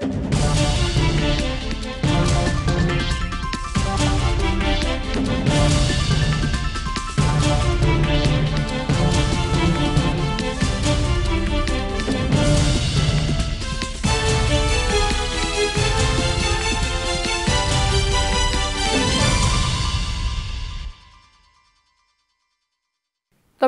Thank you.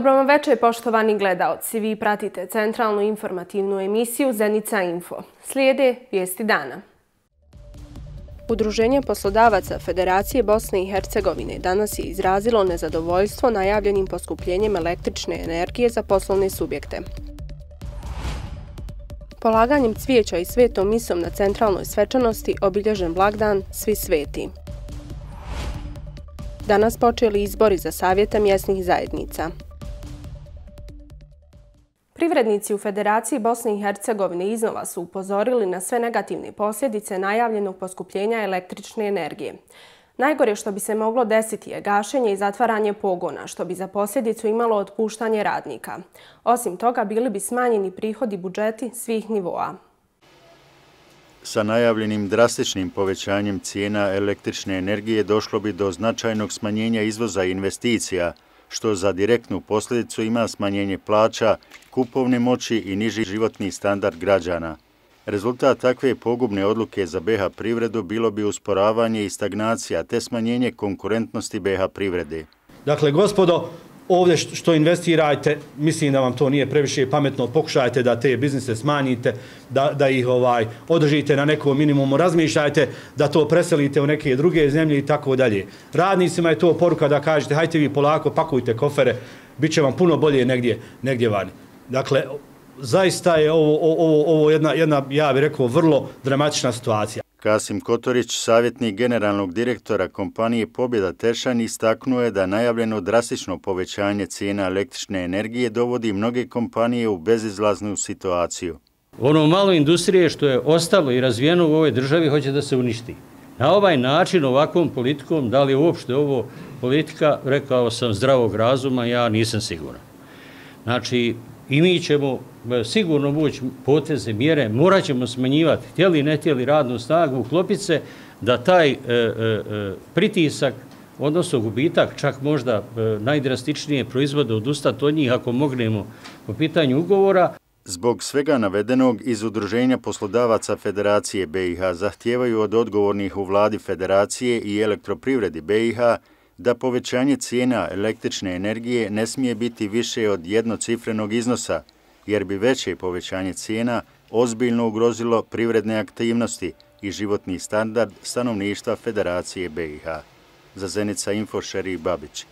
Dobro vam večer, poštovani gledalci. Vi pratite centralnu informativnu emisiju Zenica Info. Slijede vijesti dana. Udruženje poslodavaca Federacije Bosne i Hercegovine danas je izrazilo nezadovoljstvo najavljenim poskupljenjem električne energije za poslovne subjekte. Polaganjem cvijeća i svetom misom na centralnoj svečanosti obilježen blagdan Svi sveti. Danas počeli izbori za savjeta mjesnih zajednica. Privrednici u Federaciji Bosne i Hercegovine iznova su upozorili na sve negativne posljedice najavljenog poskupljenja električne energije. Najgore što bi se moglo desiti je gašenje i zatvaranje pogona, što bi za posljedicu imalo otpuštanje radnika. Osim toga, bili bi smanjeni prihodi budžeti svih nivoa. Sa najavljenim drastičnim povećanjem cijena električne energije došlo bi do značajnog smanjenja izvoza investicija, što za direktnu posljedicu ima smanjenje plaća, kupovne moći i niži životni standard građana. Rezultat takve pogubne odluke za BH privredu bilo bi usporavanje i stagnacija te smanjenje konkurentnosti BH privrede. Dakle, gospodo, ovdje što investirajte, mislim da vam to nije previše pametno, pokušajte da te biznise smanjite, da, da ih ovaj održite na nekom minimumu, razmišljajte da to preselite u neke druge zemlje i tako dalje. Radnicima je to poruka da kažete, hajte vi polako, pakujte kofere, bit će vam puno bolje negdje, negdje vani. Dakle, zaista je ovo, ovo, ovo jedna, jedna, ja bih rekao, vrlo dramatična situacija. Kasim Kotorić, savjetnik generalnog direktora kompanije Pobjeda Tešan, istaknuo je da najavljeno drastično povećanje cijena električne energije dovodi mnoge kompanije u bezizlaznu situaciju. Ono malo industrije što je ostalo i razvijeno u ovoj državi hoće da se uništi. Na ovaj način, ovakvom politikom, da li je uopšte ovo politika, rekao sam, zdravog razuma, ja nisam siguran. Znači, i mi ćemo e, sigurno moći poteze, mjere, morat ćemo smanjivati, htjeli ne htjeli radnu snagu, uklopit se da taj e, e, pritisak, odnosno gubitak, čak možda najdrastičnije proizvode odustati od njih ako mognemo po pitanju ugovora. Zbog svega navedenog iz Udruženja poslodavaca Federacije BiH zahtijevaju od odgovornih u vladi Federacije i elektroprivredi BiH da povećanje cijena električne energije ne smije biti više od jednocifrenog iznosa, jer bi veće povećanje cijena ozbiljno ugrozilo privredne aktivnosti i životni standard stanovništva Federacije BiH. Za Zenica Info, Šeri Babić.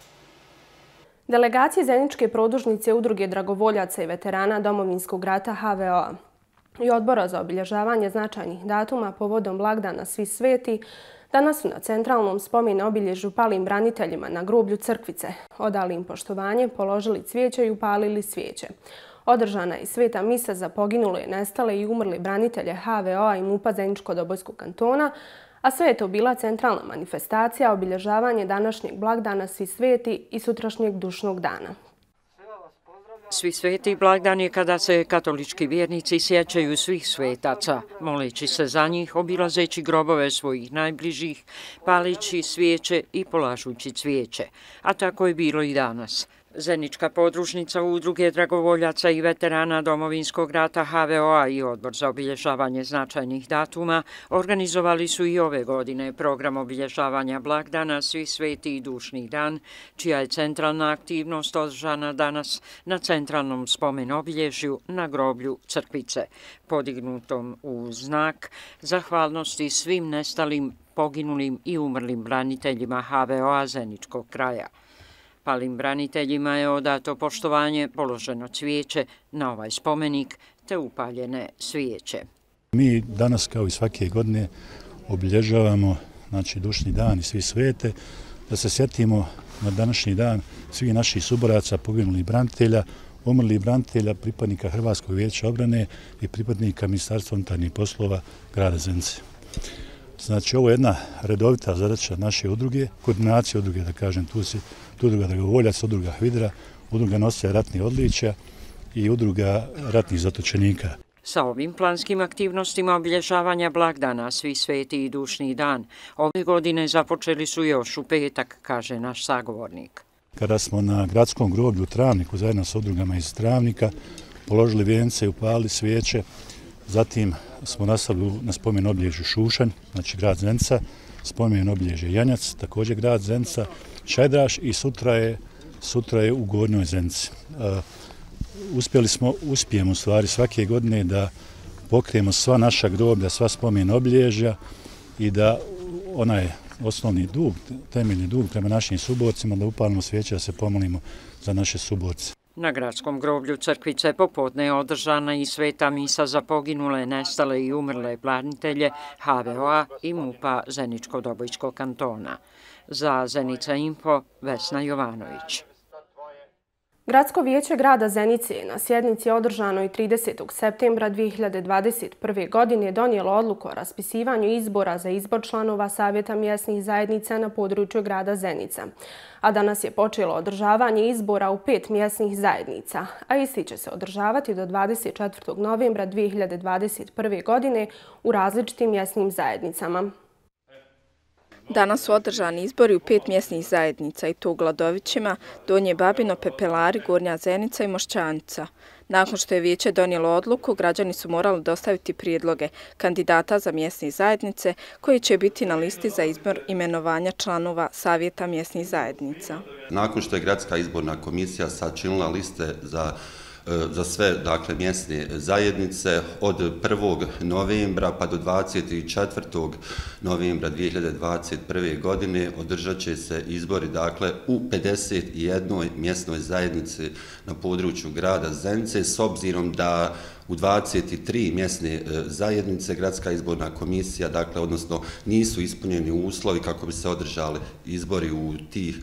Delegacije Zeničke produžnice Udruge Dragovoljaca i veterana domovinskog rata HVO-a i odbora za obilježavanje značajnih datuma povodom blagdana Svi sveti Danas su na centralnom spomenu obilježu palim braniteljima na groblju crkvice, odali im poštovanje, položili cvijeće i upalili svijeće. Održana je sveta misa za poginule, nestale i umrli branitelje HVO-a i MUPA Zeničko-Dobojskog kantona, a sve je to bila centralna manifestacija obilježavanje današnjeg blagdana Svi sveti i sutrašnjeg dušnog dana. Svi sveti blagdan je kada se katolički vjernici sjećaju svih svetaca, moleći se za njih, obilazeći grobove svojih najbližih, palići svijeće i polažući cvijeće. A tako je bilo i danas. Zenička podružnica udruge dragovoljaca i veterana domovinskog rata HVO-a i Odbor za obilježavanje značajnih datuma organizovali su i ove godine program obilježavanja Blagdana Svi sveti i dušni dan, čija je centralna aktivnost održana danas na centralnom spomen obilježju na groblju crkvice, podignutom u znak zahvalnosti svim nestalim, poginulim i umrlim braniteljima HVO-a Zeničkog kraja. Palim braniteljima je odato poštovanje, položeno cvijeće na ovaj spomenik te upaljene svijeće. Mi danas kao i svake godine obilježavamo znači, dušni dan i svi svete da se sjetimo na današnji dan svih naših suboraca, poginulih branitelja, umrlih branitelja, pripadnika Hrvatskog vijeća obrane i pripadnika Ministarstva unutarnjih poslova grada Zence. Znači, ovo je jedna redovita zadaća naše udruge, koordinacije udruge, da kažem, tu se udruga Dragovoljac, udruga Hvidra, udruga nosa ratnih odličja i udruga ratnih zatočenika. Sa ovim planskim aktivnostima obilježavanja blagdana svi sveti i dušni dan, ove godine započeli su još u petak, kaže naš sagovornik. Kada smo na gradskom groblju u Travniku zajedno sa udrugama iz Travnika položili vijence i upali svijeće, Zatim smo nastavili na spomen oblježju Šušan, znači grad Zenca, spomen oblježje Janjac, također grad Zenca, Čajdraš i sutra je, sutra je u Gornjoj Zenci. E, uspjeli smo, uspijemo stvari svake godine da pokrijemo sva naša groblja, sva spomen oblježja i da onaj osnovni dug, temeljni dug prema našim suborcima, da upalimo svijeće, da se pomolimo za naše suborce. Na gradskom groblju crkvice popodne je održana i sveta misa za poginule, nestale i umrle planitelje HVOA i MUPA Zeničko-Dobojičko kantona. Za Zenica Info, Vesna Jovanović. Gradsko vijeće grada Zenice na sjednici održanoj 30. septembra 2021. godine donijelo odluku o raspisivanju izbora za izbor članova Savjeta mjesnih zajednica na području grada Zenica. A danas je počelo održavanje izbora u pet mjesnih zajednica, a isti će se održavati do 24. novembra 2021. godine u različitim mjesnim zajednicama. Danas su održani izbori u pet mjesnih zajednica i to u Gladovićima, Donje Babino, Pepelari, Gornja Zenica i Mošćanica. Nakon što je vijeće donijelo odluku, građani su morali dostaviti prijedloge kandidata za mjesnih zajednice koji će biti na listi za izbor imenovanja članova Savjeta mjesnih zajednica. Nakon što je Gradska izborna komisija sačinila liste za izbor, E, za sve dakle mjesne zajednice od 1. novembra pa do 24. novembra 2021. godine održat će se izbori dakle u 51. mjesnoj zajednici na području grada Zence s obzirom da u 23 mjesne e, zajednice gradska izborna komisija, dakle, odnosno nisu ispunjeni uslovi kako bi se održali izbori u tih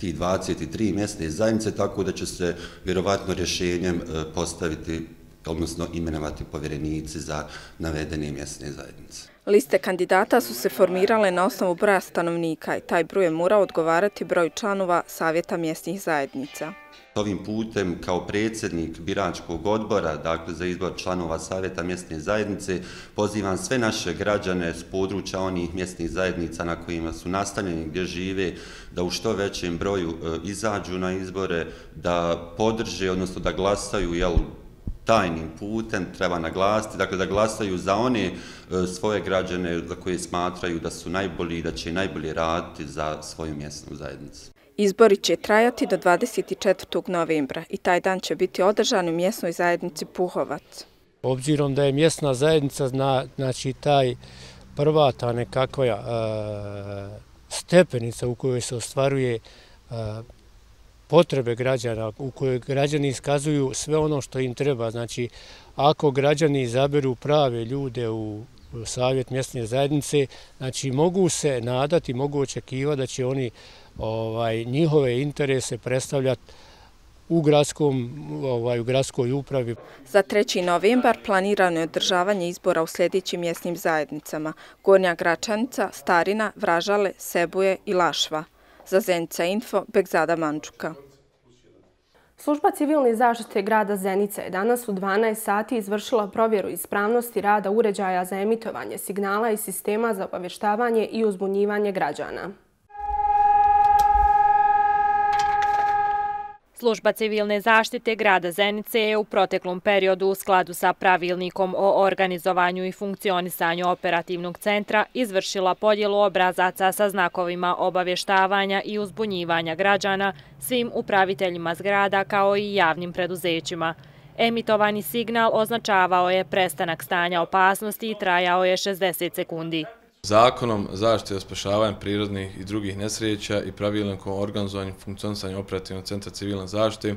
23 mjesne zajednice, tako da će se vjerovatno rješenjem e, postaviti, odnosno imenovati povjerenici za navedene mjesne zajednice. Liste kandidata su se formirale na osnovu broja stanovnika i taj broj je morao odgovarati broj članova Savjeta mjestnih zajednica. Ovim putem kao predsjednik Biračkog odbora, dakle za izbor članova Savjeta mjestne zajednice, pozivam sve naše građane s područja onih mjestnih zajednica na kojima su nastanjeni gdje žive, da u što većem broju e, izađu na izbore, da podrže, odnosno da glasaju, jel, tajnim putem, treba naglasiti, dakle da glasaju za one e, svoje građane za koje smatraju da su najbolji i da će najbolje raditi za svoju mjesnu zajednicu. Izbori će trajati do 24. novembra i taj dan će biti održan u mjesnoj zajednici Puhovac. Obzirom da je mjesna zajednica, znači taj prva ta nekakva e, stepenica u kojoj se ostvaruje e, potrebe građana u kojoj građani iskazuju sve ono što im treba. Znači, ako građani izaberu prave ljude u savjet mjestne zajednice, znači mogu se nadati, mogu očekivati da će oni ovaj njihove interese predstavljati u gradskom, ovaj, u gradskoj upravi. Za 3. novembar planirano je održavanje izbora u sljedećim mjesnim zajednicama Gornja Gračanica, Starina, Vražale, Sebuje i Lašva. Za Zenica Info, Begzada Mančuka. Služba civilne zaštite grada Zenica je danas u 12 sati izvršila provjeru ispravnosti rada uređaja za emitovanje signala i sistema za obavještavanje i uzbunjivanje građana. Služba civilne zaštite grada Zenice je u proteklom periodu u skladu sa pravilnikom o organizovanju i funkcionisanju operativnog centra izvršila podjelu obrazaca sa znakovima obavještavanja i uzbunjivanja građana svim upraviteljima zgrada kao i javnim preduzećima. Emitovani signal označavao je prestanak stanja opasnosti i trajao je 60 sekundi. Zakonom zaštite ospešavanja prirodnih i drugih nesreća i pravilnikom organizovanju funkcionisanja operativnog centra civilne zaštite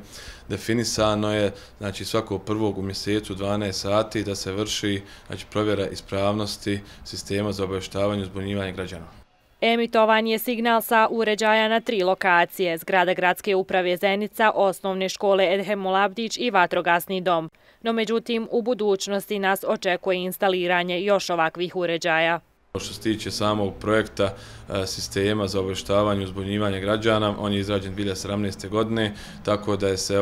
definisano je znači, svakog prvog u mjesecu 12 sati da se vrši znači, provjera ispravnosti sistema za obještavanje i uzbunjivanje građana. Emitovan je signal sa uređaja na tri lokacije, zgrada Gradske uprave Zenica, osnovne škole Edhemulabdić i Vatrogasni dom. No međutim, u budućnosti nas očekuje instaliranje još ovakvih uređaja. Što se tiče samog projekta e, sistema za obještavanje i uzbunjivanje građana, on je izrađen 2017. godine, tako da je se e,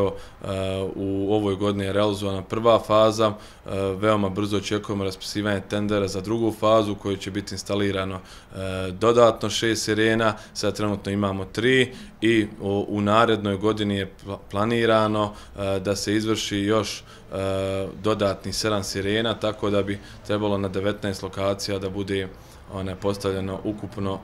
u ovoj godini realizovana prva faza, Eh, veoma brzo očekujemo raspisivanje tendera za drugu fazu koju će biti instalirano eh, dodatno šest sirena, sad trenutno imamo tri i u narednoj godini je planirano eh, da se izvrši još dodatni sedam sirena, tako da bi trebalo na 19 lokacija da bude postavljeno ukupno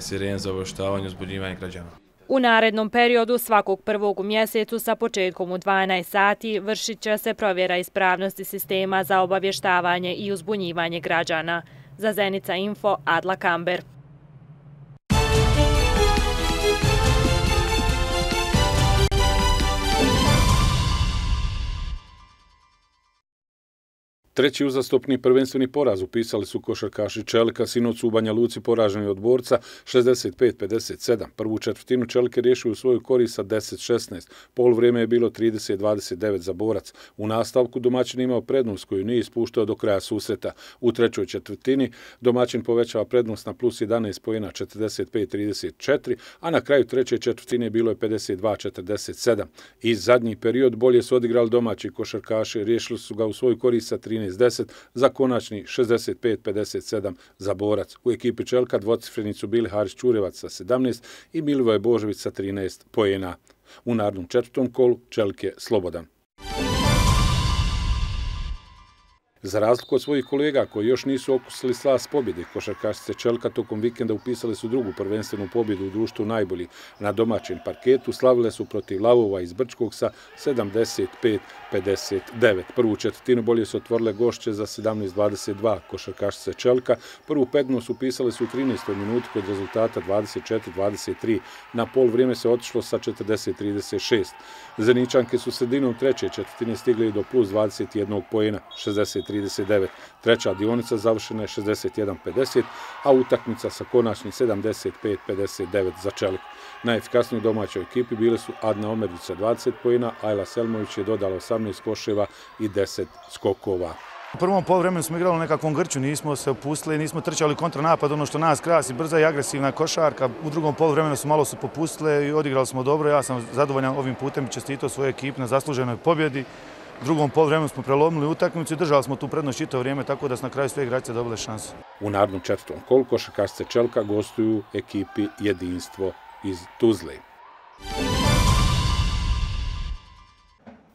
sirena za obještavanje uzbudnjivanja građana. U narednom periodu svakog prvog u mjesecu sa početkom u 12 sati vršit će se provjera ispravnosti sistema za obavještavanje i uzbunjivanje građana. Za Zenica Info, Adla Kamber. Treći uzastopni prvenstveni poraz upisali su košarkaši Čelika, sinoc u Banja Luci poraženi od borca 65-57. Prvu četvrtinu Čelike rješuju svoju kori sa 10-16. Pol vrijeme je bilo 30-29 za borac. U nastavku domaćin imao prednost koju nije ispuštao do kraja susreta. U trećoj četvrtini domaćin povećava prednost na plus 11 pojena 45-34, a na kraju treće četvrtine bilo je 52-47. I zadnji period bolje su odigrali domaći košarkaši, rješili su ga u svoju kori sa 13 15-10 za konačni 65-57 za borac. U ekipi Čelka dvocifreni su bili Haris Čurevac sa 17 i Milivoje Božević sa 13 pojena. U narodnom četvrtom kolu Čelke je slobodan. Za razliku od svojih kolega koji još nisu okusili slas pobjede, košarkašice Čelka tokom vikenda upisale su drugu prvenstvenu pobjedu u društvu najbolji. Na domaćem parketu slavile su protiv Lavova iz Brčkog sa 75-59. Prvu četvrtinu bolje su otvorile gošće za 17-22 košarkašice Čelka. Prvu pednost upisale su u 13. minuti kod rezultata 24-23. Na pol vrijeme se otišlo sa 40-36. Zeničanke su sredinom treće četvrtine stigli do plus 21 pojena, 60 39. Treća dionica završena je 61.50, a utakmica sa konačnim 75.59 za čelik. Najefikasniji u domaćoj ekipi bile su Adna sa 20 pojena, Ajla Selmović je dodala 18 koševa i 10 skokova. U prvom povremenu smo igrali u nekakvom grču, nismo se opustili, nismo trčali kontranapad, ono što nas krasi, brza i agresivna košarka. U drugom povremenu smo malo se popustili i odigrali smo dobro. Ja sam zadovoljan ovim putem i čestito svoje ekipe na zasluženoj pobjedi drugom pol vremenu smo prelomili utakmicu i držali smo tu prednost čitao vrijeme, tako da su na kraju sve igračice dobile šanse. U narodnom četvrtom kolu košakašce Čelka gostuju ekipi Jedinstvo iz Tuzle. Muzika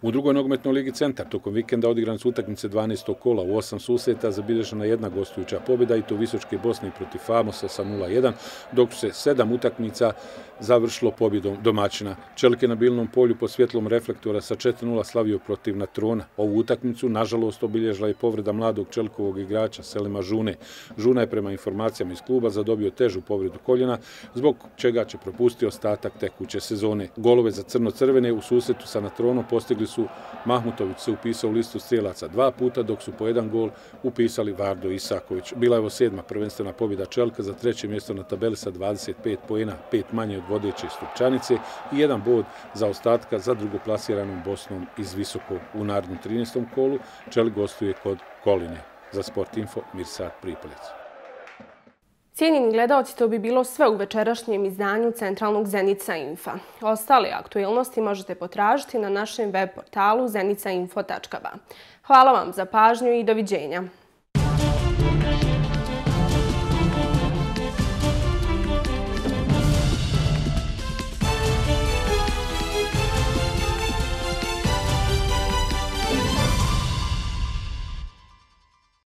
U drugoj nogometnoj ligi Centar tokom vikenda odigran su utakmice 12. kola u osam suseta, zabilježena jedna gostujuća pobjeda i to Visočke Bosne protiv Famosa sa 0-1, dok se sedam utakmica završilo pobjedom domaćina. Čelik je na bilnom polju po svjetlom reflektora sa 4-0 slavio protiv Natrona. Ovu utakmicu, nažalost, obilježila je povreda mladog Čelikovog igrača Selima Žune. Žuna je prema informacijama iz kluba zadobio težu povredu koljena, zbog čega će propustio ostatak tekuće sezone. Golove za crno-crvene u susetu sa Natrono postigli su Mahmutović se upisao u listu strjelaca dva puta, dok su po jedan gol upisali Vardo Isaković. Bila je ovo sedma prvenstvena pobjeda Čelka za treće mjesto na tabeli sa 25 pojena, pet manje od vodeće Stupčanice i jedan bod za ostatka za drugoplasiranom Bosnom iz Visokog u narodnom 13. kolu. Čelik gostuje kod Koline. Za Sport Info, Mirsad Pripalec. Cijenini gledalci, to bi bilo sve u večerašnjem izdanju centralnog Zenica Info. Ostale aktuelnosti možete potražiti na našem web portalu zenicainfo.ba. Hvala vam za pažnju i doviđenja.